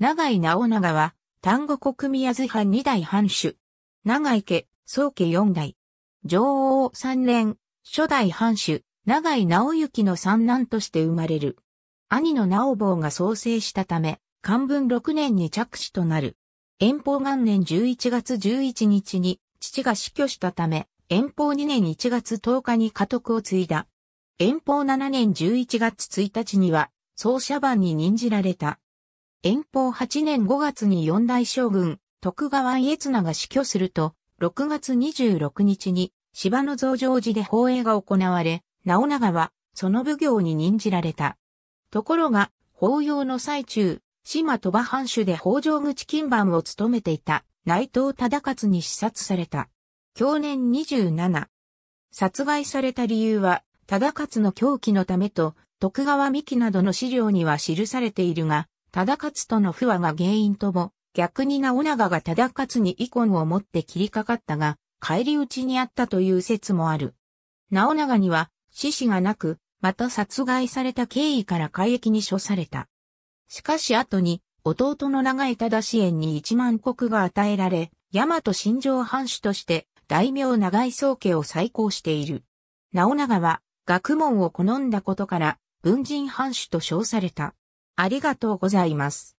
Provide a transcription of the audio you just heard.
長井直長は、丹後国宮津藩二代藩主。長井家、宗家四代。上王三連、初代藩主、長井直行の三男として生まれる。兄の直坊が創生したため、漢文六年に着手となる。遠方元年11月11日に、父が死去したため、遠方二年1月10日に家督を継いだ。遠方七年11月1日には、奏者番に任じられた。遠方8年5月に四大将軍、徳川家綱が死去すると、6月26日に芝の増上寺で放映が行われ、直長はその奉行に任じられた。ところが、法要の最中、島鳥羽藩主で北条口金番を務めていた内藤忠勝に視察された。去年27。殺害された理由は、忠勝の狂気のためと、徳川三木などの資料には記されているが、忠勝との不和が原因とも、逆に直長が忠勝に遺恨を持って切りかかったが、帰り討ちにあったという説もある。直長には死死がなく、また殺害された経緯から海域に処された。しかし後に、弟の長江忠支援に一万国が与えられ、大和新城藩主として大名長井宗家を再興している。直長は学問を好んだことから文人藩主と称された。ありがとうございます。